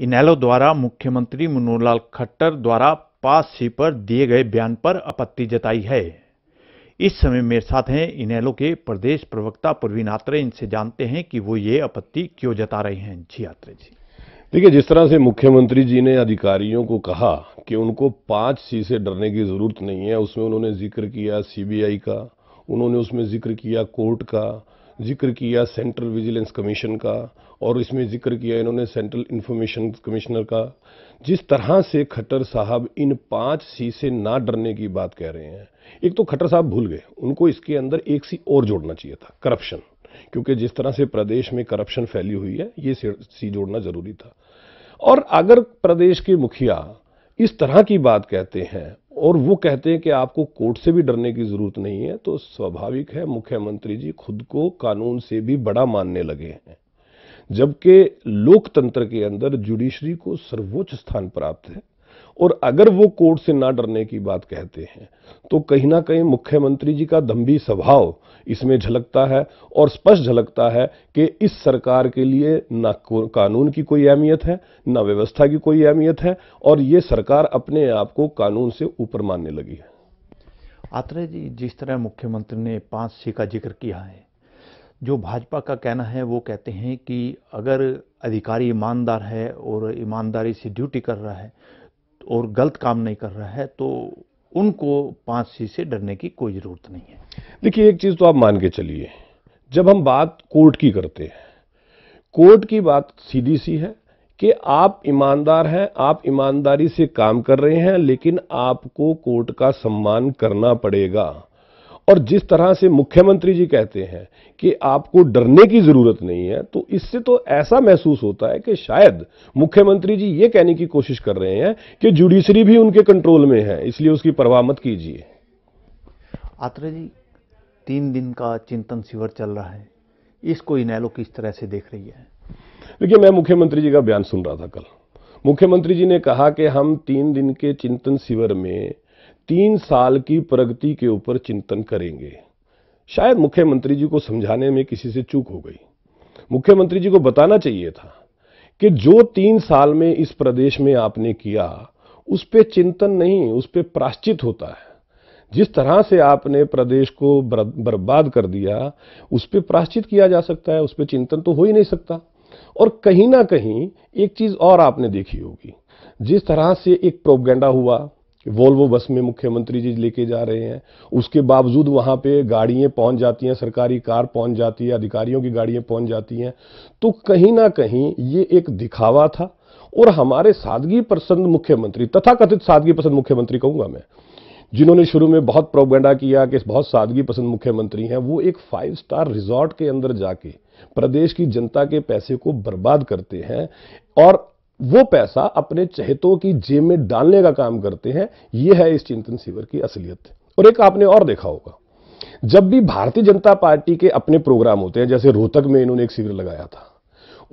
इनैलो द्वारा मुख्यमंत्री मनोहर खट्टर द्वारा पास सी पर दिए गए बयान पर आपत्ति जताई है इस समय मेरे साथ हैं इनैलो के प्रदेश प्रवक्ता प्रवीण आत्रे इनसे जानते हैं कि वो ये आपत्ति क्यों जता रहे हैं जी आत्रे जी देखिए जिस तरह से मुख्यमंत्री जी ने अधिकारियों को कहा कि उनको पांच सी से डरने की ज़रूरत नहीं है उसमें उन्होंने जिक्र किया सीबीआई का उन्होंने उसमें जिक्र किया कोर्ट का जिक्र किया सेंट्रल विजिलेंस कमीशन का और इसमें जिक्र किया इन्होंने सेंट्रल इन्फॉर्मेशन कमिश्नर का जिस तरह से खट्टर साहब इन पांच सी से ना डरने की बात कह रहे हैं एक तो खट्टर साहब भूल गए उनको इसके अंदर एक सी और जोड़ना चाहिए था करप्शन क्योंकि जिस तरह से प्रदेश में करप्शन फैली हुई है ये सी जोड़ना जरूरी था और अगर प्रदेश के मुखिया इस तरह की बात कहते हैं और वो कहते हैं कि आपको कोर्ट से भी डरने की ज़रूरत नहीं है तो स्वाभाविक है मुख्यमंत्री जी खुद को कानून से भी बड़ा मानने लगे हैं जबकि लोकतंत्र के अंदर जुडिशरी को सर्वोच्च स्थान प्राप्त है और अगर वो कोर्ट से ना डरने की बात कहते हैं तो कहीं ना कहीं मुख्यमंत्री जी का दम्भी स्वभाव इसमें झलकता है और स्पष्ट झलकता है कि इस सरकार के लिए ना कानून की कोई अहमियत है ना व्यवस्था की कोई अहमियत है और ये सरकार अपने आप को कानून से ऊपर मानने लगी है आत्रे जी जिस तरह मुख्यमंत्री ने पांच सी का जिक्र किया है जो भाजपा का कहना है वो कहते हैं कि अगर अधिकारी ईमानदार है और ईमानदारी से ड्यूटी कर रहा है और गलत काम नहीं कर रहा है तो उनको पांच सी से डरने की कोई ज़रूरत नहीं है देखिए एक चीज़ तो आप मान के चलिए जब हम बात कोर्ट की करते हैं कोर्ट की बात सीधी सी है कि आप ईमानदार हैं आप ईमानदारी से काम कर रहे हैं लेकिन आपको कोर्ट का सम्मान करना पड़ेगा और जिस तरह से मुख्यमंत्री जी कहते हैं कि आपको डरने की ज़रूरत नहीं है तो इससे तो ऐसा महसूस होता है कि शायद मुख्यमंत्री जी ये कहने की कोशिश कर रहे हैं कि जुडिशरी भी उनके कंट्रोल में है इसलिए उसकी परवाह मत कीजिए आत्रा जी तीन दिन का चिंतन शिविर चल रहा है इसको इनैलो किस तरह से देख रही है देखिए मैं मुख्यमंत्री जी का बयान सुन रहा था कल मुख्यमंत्री जी ने कहा कि हम तीन दिन के चिंतन शिविर में तीन साल की प्रगति के ऊपर चिंतन करेंगे शायद मुख्यमंत्री जी को समझाने में किसी से चूक हो गई मुख्यमंत्री जी को बताना चाहिए था कि जो तीन साल में इस प्रदेश में आपने किया उस पर चिंतन नहीं उस पर प्राश्चित होता है जिस तरह से आपने प्रदेश को बर्बाद कर दिया उस पर प्राश्चित किया जा सकता है उस पर चिंतन तो हो ही नहीं सकता और कहीं ना कहीं एक चीज़ और आपने देखी होगी जिस तरह से एक प्रोपगेंडा हुआ वोल्वो बस में मुख्यमंत्री जी लेके जा रहे हैं उसके बावजूद वहां पे गाड़ियाँ पहुंच जाती हैं सरकारी कार पहुंच जाती है अधिकारियों की गाड़ियाँ पहुंच जाती हैं तो कहीं ना कहीं ये एक दिखावा था और हमारे सादगी पसंद मुख्यमंत्री तथा कथित सादगी पसंद मुख्यमंत्री कहूंगा मैं जिन्होंने शुरू में बहुत प्रोगेंडा किया कि बहुत सादगी पसंद मुख्यमंत्री हैं वो एक फाइव स्टार रिजॉर्ट के अंदर जाके प्रदेश की जनता के पैसे को बर्बाद करते हैं और वो पैसा अपने चहेतों की जेब में डालने का काम करते हैं ये है इस चिंतन शिविर की असलियत और एक आपने और देखा होगा जब भी भारतीय जनता पार्टी के अपने प्रोग्राम होते हैं जैसे रोहतक में इन्होंने एक शिविर लगाया था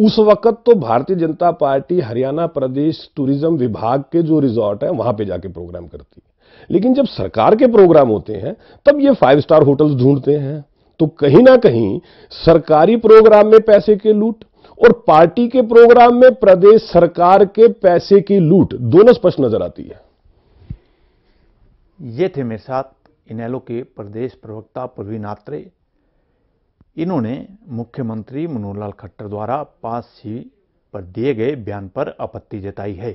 उस वक्त तो भारतीय जनता पार्टी हरियाणा प्रदेश टूरिज्म विभाग के जो रिजॉर्ट है वहां पे जाके प्रोग्राम करती है लेकिन जब सरकार के प्रोग्राम होते हैं तब ये फाइव स्टार होटल्स ढूंढते हैं तो कहीं ना कहीं सरकारी प्रोग्राम में पैसे के लूट और पार्टी के प्रोग्राम में प्रदेश सरकार के पैसे की लूट दोनों स्पष्ट नजर आती है ये थे मेरे साथ इनेलो के प्रदेश प्रवक्ता प्रवीण आत्रे इन्होंने मुख्यमंत्री मनोहर लाल खट्टर द्वारा पांच सी पर दिए गए बयान पर आपत्ति जताई है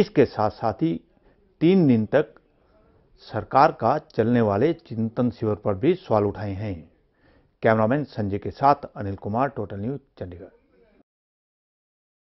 इसके साथ साथ ही तीन दिन तक सरकार का चलने वाले चिंतन शिविर पर भी सवाल उठाए हैं कैमरामैन संजय के साथ अनिल कुमार टोटल न्यूज चंडीगढ़